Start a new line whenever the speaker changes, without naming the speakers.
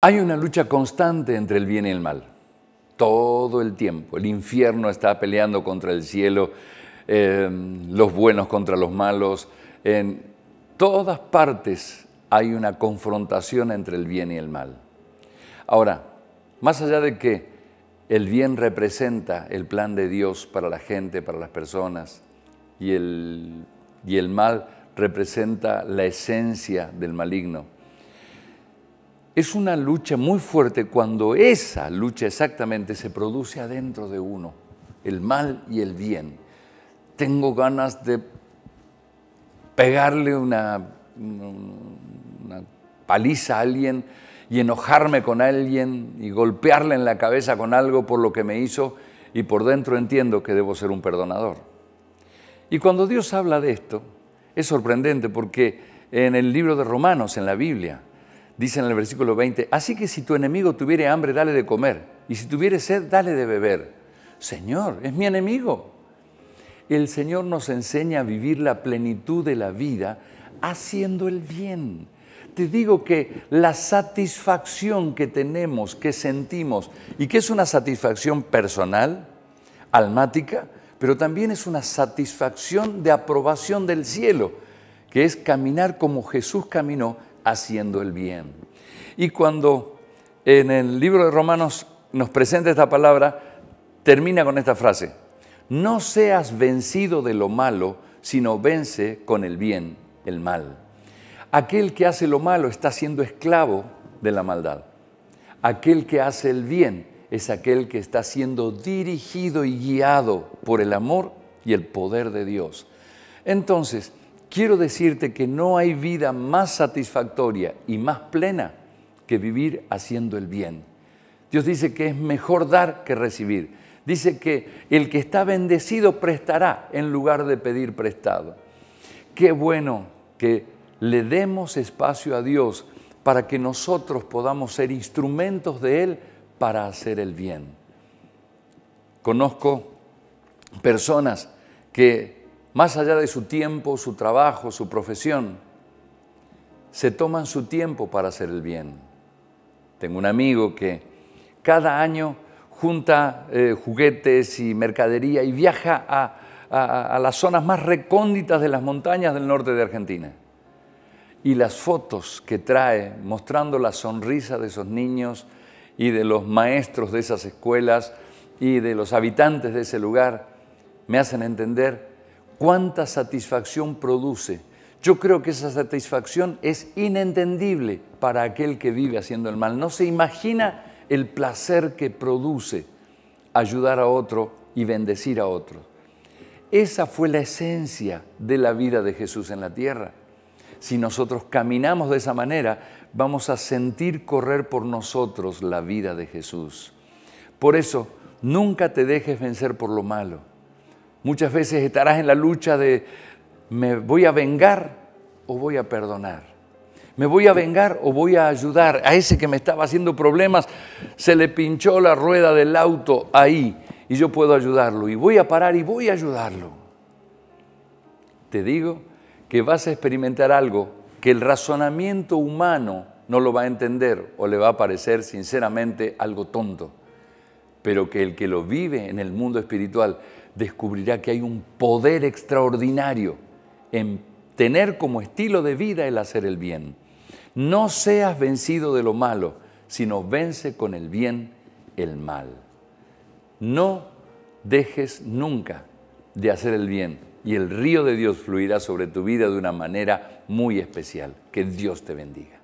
Hay una lucha constante entre el bien y el mal. Todo el tiempo. El infierno está peleando contra el cielo, em, los buenos contra los malos. En todas partes hay una confrontación entre el bien y el mal. Ahora, más allá de que el bien representa el plan de Dios para la gente, para las personas, y el, y el mal representa la esencia del maligno es una lucha muy fuerte cuando esa lucha exactamente se produce adentro de uno, el mal y el bien. Tengo ganas de pegarle una, una paliza a alguien y enojarme con alguien y golpearle en la cabeza con algo por lo que me hizo y por dentro entiendo que debo ser un perdonador. Y cuando Dios habla de esto, es sorprendente porque en el libro de Romanos, en la Biblia, Dice en el versículo 20, así que si tu enemigo tuviere hambre, dale de comer, y si tuviere sed, dale de beber. Señor, es mi enemigo. El Señor nos enseña a vivir la plenitud de la vida haciendo el bien. Te digo que la satisfacción que tenemos, que sentimos, y que es una satisfacción personal, almática, pero también es una satisfacción de aprobación del cielo, que es caminar como Jesús caminó haciendo el bien. Y cuando en el libro de Romanos nos presenta esta palabra, termina con esta frase, no seas vencido de lo malo, sino vence con el bien el mal. Aquel que hace lo malo está siendo esclavo de la maldad. Aquel que hace el bien es aquel que está siendo dirigido y guiado por el amor y el poder de Dios. Entonces, quiero decirte que no hay vida más satisfactoria y más plena que vivir haciendo el bien. Dios dice que es mejor dar que recibir. Dice que el que está bendecido prestará en lugar de pedir prestado. Qué bueno que le demos espacio a Dios para que nosotros podamos ser instrumentos de Él para hacer el bien. Conozco personas que más allá de su tiempo, su trabajo, su profesión, se toman su tiempo para hacer el bien. Tengo un amigo que cada año junta eh, juguetes y mercadería y viaja a, a las zonas más recónditas de las montañas del norte de Argentina. Y las fotos que trae mostrando la sonrisa de esos niños y de los maestros de esas escuelas y de los habitantes de ese lugar me hacen entender cuánta satisfacción produce. Yo creo que esa satisfacción es inentendible para aquel que vive haciendo el mal. No se imagina el placer que produce ayudar a otro y bendecir a otro. Esa fue la esencia de la vida de Jesús en la tierra. Si nosotros caminamos de esa manera, vamos a sentir correr por nosotros la vida de Jesús. Por eso, nunca te dejes vencer por lo malo Muchas veces estarás en la lucha de me voy a vengar o voy a perdonar. Me voy a vengar o voy a ayudar. A ese que me estaba haciendo problemas se le pinchó la rueda del auto ahí y yo puedo ayudarlo. Y voy a parar y voy a ayudarlo. Te digo que vas a experimentar algo que el razonamiento humano no lo va a entender o le va a parecer sinceramente algo tonto, pero que el que lo vive en el mundo espiritual descubrirá que hay un poder extraordinario en tener como estilo de vida el hacer el bien. No seas vencido de lo malo, sino vence con el bien el mal. No dejes nunca de hacer el bien y el río de Dios fluirá sobre tu vida de una manera muy especial. Que Dios te bendiga.